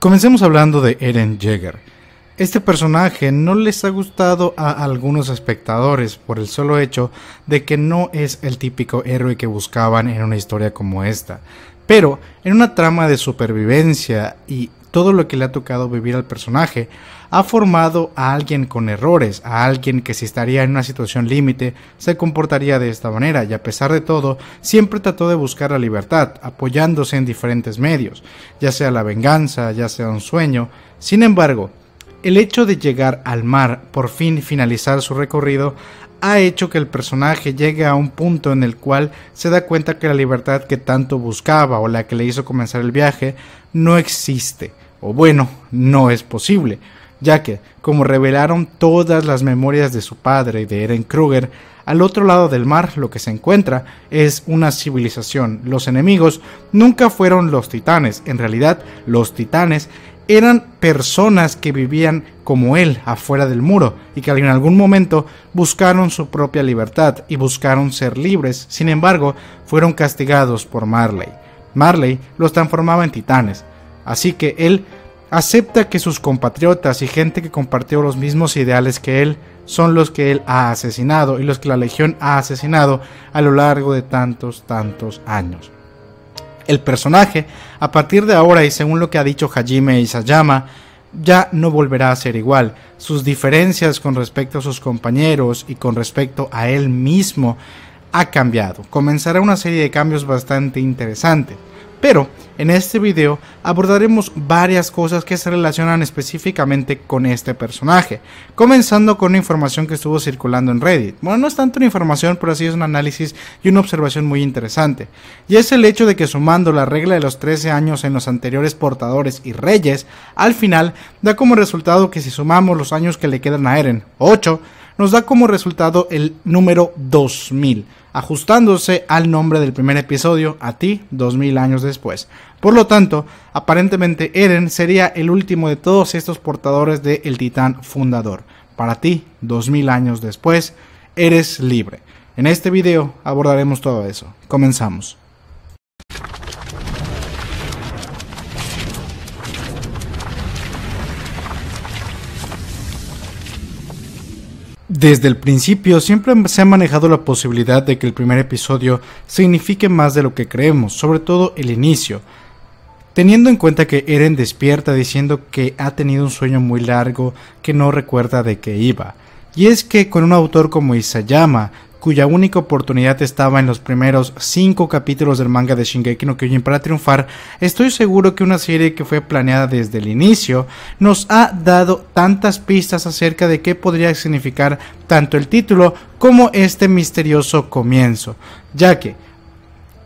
Comencemos hablando de Eren Jaeger. Este personaje no les ha gustado a algunos espectadores por el solo hecho de que no es el típico héroe que buscaban en una historia como esta. Pero en una trama de supervivencia y todo lo que le ha tocado vivir al personaje, ha formado a alguien con errores, a alguien que si estaría en una situación límite se comportaría de esta manera y a pesar de todo siempre trató de buscar la libertad, apoyándose en diferentes medios, ya sea la venganza, ya sea un sueño. Sin embargo, el hecho de llegar al mar, por fin finalizar su recorrido, ha hecho que el personaje llegue a un punto en el cual se da cuenta que la libertad que tanto buscaba o la que le hizo comenzar el viaje no existe, o bueno, no es posible, ya que, como revelaron todas las memorias de su padre, y de Eren Kruger, al otro lado del mar lo que se encuentra es una civilización. Los enemigos nunca fueron los titanes, en realidad los titanes eran personas que vivían como él afuera del muro y que en algún momento buscaron su propia libertad y buscaron ser libres, sin embargo fueron castigados por Marley. Marley los transformaba en titanes, así que él Acepta que sus compatriotas y gente que compartió los mismos ideales que él son los que él ha asesinado y los que la Legión ha asesinado a lo largo de tantos, tantos años. El personaje, a partir de ahora y según lo que ha dicho Hajime Isayama, ya no volverá a ser igual. Sus diferencias con respecto a sus compañeros y con respecto a él mismo ha cambiado. Comenzará una serie de cambios bastante interesantes. Pero en este video abordaremos varias cosas que se relacionan específicamente con este personaje, comenzando con una información que estuvo circulando en Reddit. Bueno, no es tanto una información, pero sí es un análisis y una observación muy interesante. Y es el hecho de que sumando la regla de los 13 años en los anteriores portadores y reyes, al final da como resultado que si sumamos los años que le quedan a Eren, 8, nos da como resultado el número 2000, ajustándose al nombre del primer episodio, a ti, 2000 años después. Por lo tanto, aparentemente Eren sería el último de todos estos portadores del titán fundador. Para ti, 2000 años después, eres libre. En este video abordaremos todo eso. Comenzamos. Desde el principio siempre se ha manejado la posibilidad de que el primer episodio signifique más de lo que creemos, sobre todo el inicio. Teniendo en cuenta que Eren despierta diciendo que ha tenido un sueño muy largo que no recuerda de qué iba. Y es que con un autor como Isayama cuya única oportunidad estaba en los primeros cinco capítulos del manga de Shingeki no Kyojin para triunfar, estoy seguro que una serie que fue planeada desde el inicio nos ha dado tantas pistas acerca de qué podría significar tanto el título como este misterioso comienzo, ya que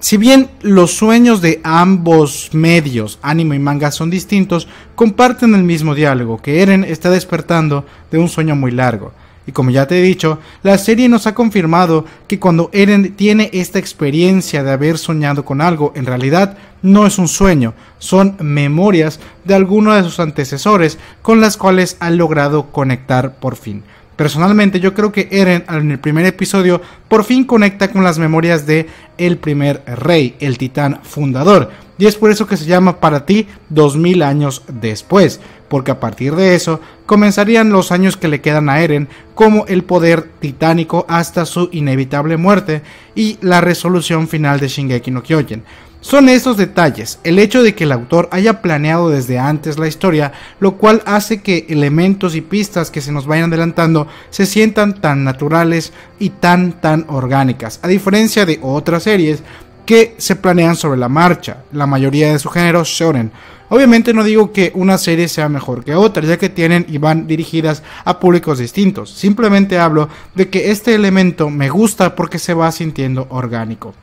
si bien los sueños de ambos medios, anime y manga, son distintos, comparten el mismo diálogo, que Eren está despertando de un sueño muy largo. Y como ya te he dicho, la serie nos ha confirmado que cuando Eren tiene esta experiencia de haber soñado con algo, en realidad no es un sueño, son memorias de alguno de sus antecesores con las cuales ha logrado conectar por fin. Personalmente yo creo que Eren en el primer episodio por fin conecta con las memorias de el primer rey, el titán fundador, y es por eso que se llama para ti 2000 años después, porque a partir de eso comenzarían los años que le quedan a Eren como el poder titánico hasta su inevitable muerte y la resolución final de Shingeki no Kyojin. Son esos detalles, el hecho de que el autor haya planeado desde antes la historia, lo cual hace que elementos y pistas que se nos vayan adelantando se sientan tan naturales y tan tan orgánicas, a diferencia de otras series que se planean sobre la marcha, la mayoría de su género shonen. Obviamente no digo que una serie sea mejor que otra, ya que tienen y van dirigidas a públicos distintos, simplemente hablo de que este elemento me gusta porque se va sintiendo orgánico.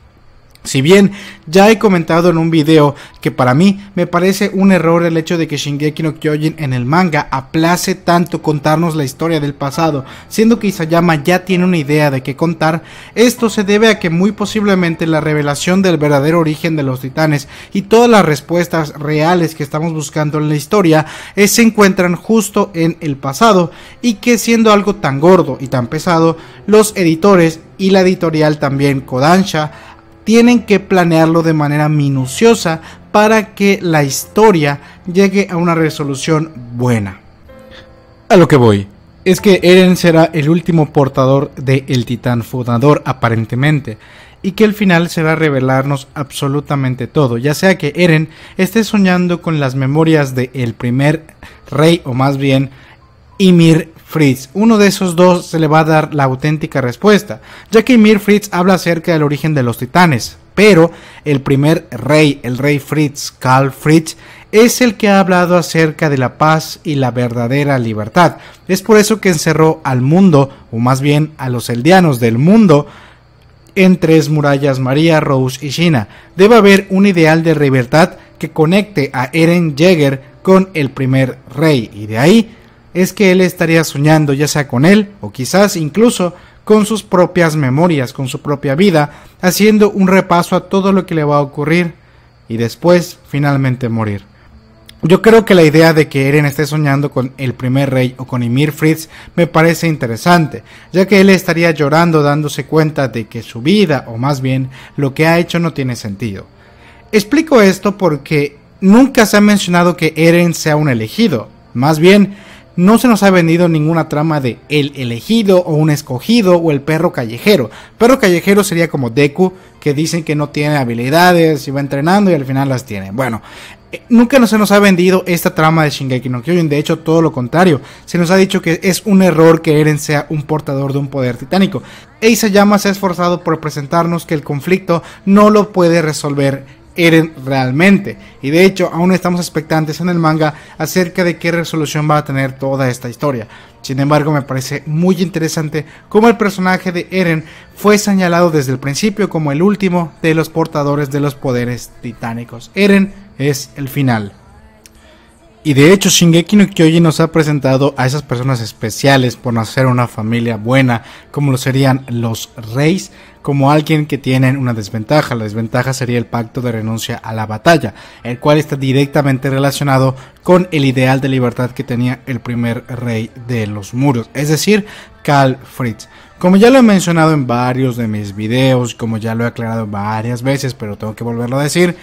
Si bien ya he comentado en un video que para mí me parece un error el hecho de que Shingeki no Kyojin en el manga aplace tanto contarnos la historia del pasado, siendo que Isayama ya tiene una idea de qué contar, esto se debe a que muy posiblemente la revelación del verdadero origen de los titanes y todas las respuestas reales que estamos buscando en la historia eh, se encuentran justo en el pasado y que siendo algo tan gordo y tan pesado, los editores y la editorial también Kodansha tienen que planearlo de manera minuciosa para que la historia llegue a una resolución buena. A lo que voy. Es que Eren será el último portador del el titán fundador, aparentemente, y que el final será revelarnos absolutamente todo, ya sea que Eren esté soñando con las memorias del el primer rey, o más bien Ymir Fritz. Uno de esos dos se le va a dar la auténtica respuesta, ya que Mir Fritz habla acerca del origen de los titanes, pero el primer rey, el rey Fritz, Karl Fritz, es el que ha hablado acerca de la paz y la verdadera libertad. Es por eso que encerró al mundo, o más bien a los eldianos del mundo, en tres murallas María, Rose y China. Debe haber un ideal de libertad que conecte a Eren Jaeger con el primer rey, y de ahí es que él estaría soñando ya sea con él o quizás incluso con sus propias memorias, con su propia vida, haciendo un repaso a todo lo que le va a ocurrir y después finalmente morir. Yo creo que la idea de que Eren esté soñando con el primer rey o con Ymir Fritz me parece interesante, ya que él estaría llorando dándose cuenta de que su vida, o más bien lo que ha hecho, no tiene sentido. Explico esto porque nunca se ha mencionado que Eren sea un elegido, más bien no se nos ha vendido ninguna trama de el elegido o un escogido o el perro callejero. Perro callejero sería como Deku, que dicen que no tiene habilidades y va entrenando y al final las tiene. Bueno, eh, nunca no se nos ha vendido esta trama de Shingeki no Kyojin, de hecho todo lo contrario, se nos ha dicho que es un error que Eren sea un portador de un poder titánico. Eisayama se ha esforzado por presentarnos que el conflicto no lo puede resolver Eren realmente. Y de hecho, aún estamos expectantes en el manga acerca de qué resolución va a tener toda esta historia. Sin embargo, me parece muy interesante cómo el personaje de Eren fue señalado desde el principio como el último de los portadores de los poderes titánicos. Eren es el final. Y de hecho, Shingeki no Kyojin nos ha presentado a esas personas especiales por nacer una familia buena, como lo serían los reyes, como alguien que tienen una desventaja. La desventaja sería el pacto de renuncia a la batalla, el cual está directamente relacionado con el ideal de libertad que tenía el primer rey de los muros, es decir, Karl Fritz. Como ya lo he mencionado en varios de mis videos, como ya lo he aclarado varias veces, pero tengo que volverlo a decir,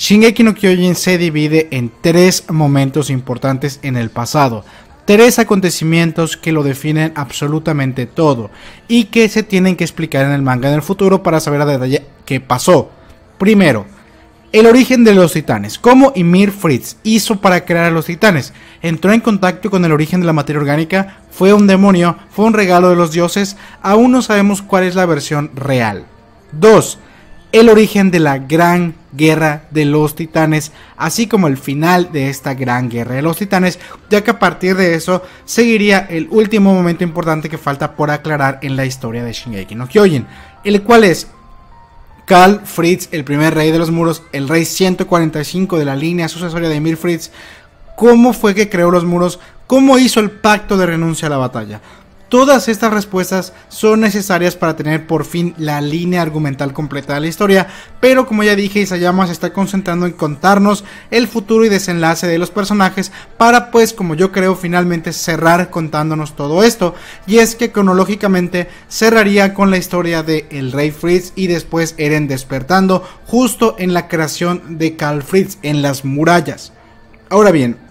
Shingeki no Kyojin se divide en tres momentos importantes en el pasado, tres acontecimientos que lo definen absolutamente todo y que se tienen que explicar en el manga en el futuro para saber a detalle qué pasó. Primero, el origen de los titanes. ¿Cómo Ymir Fritz hizo para crear a los titanes? Entró en contacto con el origen de la materia orgánica, fue un demonio, fue un regalo de los dioses, aún no sabemos cuál es la versión real. Dos, El origen de la gran Guerra de los Titanes, así como el final de esta gran Guerra de los Titanes, ya que a partir de eso seguiría el último momento importante que falta por aclarar en la historia de Shingeki no Kyojin, el cual es Karl Fritz, el primer rey de los muros, el rey 145 de la línea sucesoria de Emil Fritz, cómo fue que creó los muros, cómo hizo el pacto de renuncia a la batalla. Todas estas respuestas son necesarias para tener por fin la línea argumental completa de la historia, pero como ya dije, Isayama se está concentrando en contarnos el futuro y desenlace de los personajes para pues, como yo creo, finalmente cerrar contándonos todo esto, y es que cronológicamente cerraría con la historia de el Rey Fritz y después Eren despertando justo en la creación de Karl Fritz, en las murallas. Ahora bien,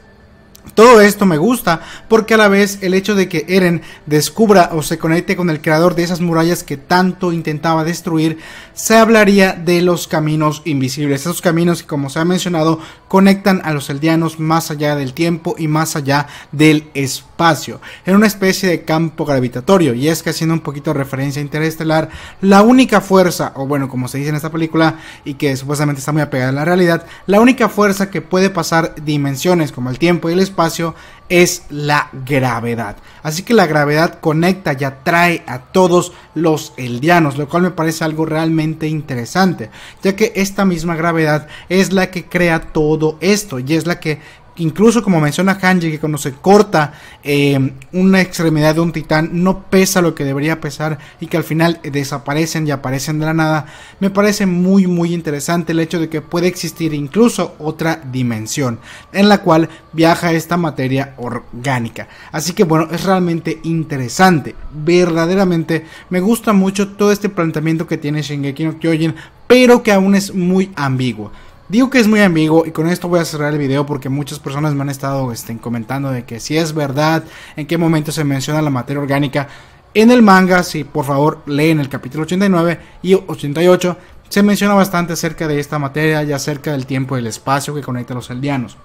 todo esto me gusta porque a la vez el hecho de que Eren descubra o se conecte con el creador de esas murallas que tanto intentaba destruir, se hablaría de los caminos invisibles, esos caminos que como se ha mencionado conectan a los eldianos más allá del tiempo y más allá del espacio, en una especie de campo gravitatorio. Y es que haciendo un poquito de referencia Interestelar, la única fuerza, o bueno, como se dice en esta película, y que supuestamente está muy apegada a la realidad, la única fuerza que puede pasar dimensiones como el tiempo y el espacio es la gravedad. Así que la gravedad conecta y atrae a todos los eldianos, lo cual me parece algo realmente interesante, ya que esta misma gravedad es la que crea todo esto y es la que incluso como menciona Hanji, que cuando se corta eh, una extremidad de un titán no pesa lo que debería pesar y que al final eh, desaparecen y aparecen de la nada, me parece muy muy interesante el hecho de que puede existir incluso otra dimensión en la cual viaja esta materia orgánica. Así que bueno, es realmente interesante, verdaderamente me gusta mucho todo este planteamiento que tiene Shingeki no Kyojin, pero que aún es muy ambiguo. Digo que es muy amigo y con esto voy a cerrar el video porque muchas personas me han estado este, comentando de que si es verdad, en qué momento se menciona la materia orgánica. En el manga, si por favor leen el capítulo 89 y 88, se menciona bastante acerca de esta materia y acerca del tiempo y el espacio que conecta a los aldeanos.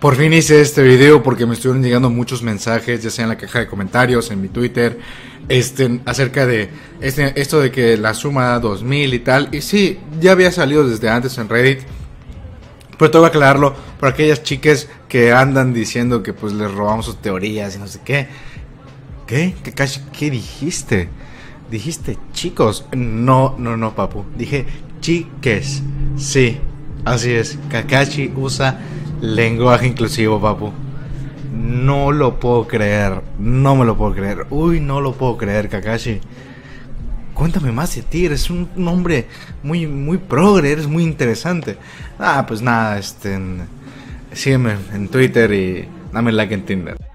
Por fin hice este video porque me estuvieron llegando muchos mensajes, ya sea en la caja de comentarios, en mi Twitter, este, acerca de este, esto de que la suma da 2000 y tal. Y sí, ya había salido desde antes en Reddit, pero tengo que aclararlo por aquellas chicas que andan diciendo que pues les robamos sus teorías y no sé qué. ¿Qué? ¿Qué, qué dijiste? Dijiste chicos. No, no, no, papu. Dije chiques. Sí, así es. Kakashi usa Lenguaje inclusivo, papu. No lo puedo creer. No me lo puedo creer. Uy, no lo puedo creer, Kakashi. Cuéntame más de ti. Eres un, hombre muy, muy progre. Eres muy interesante. Ah, pues nada, este. Sígueme en Twitter y dame like en Tinder.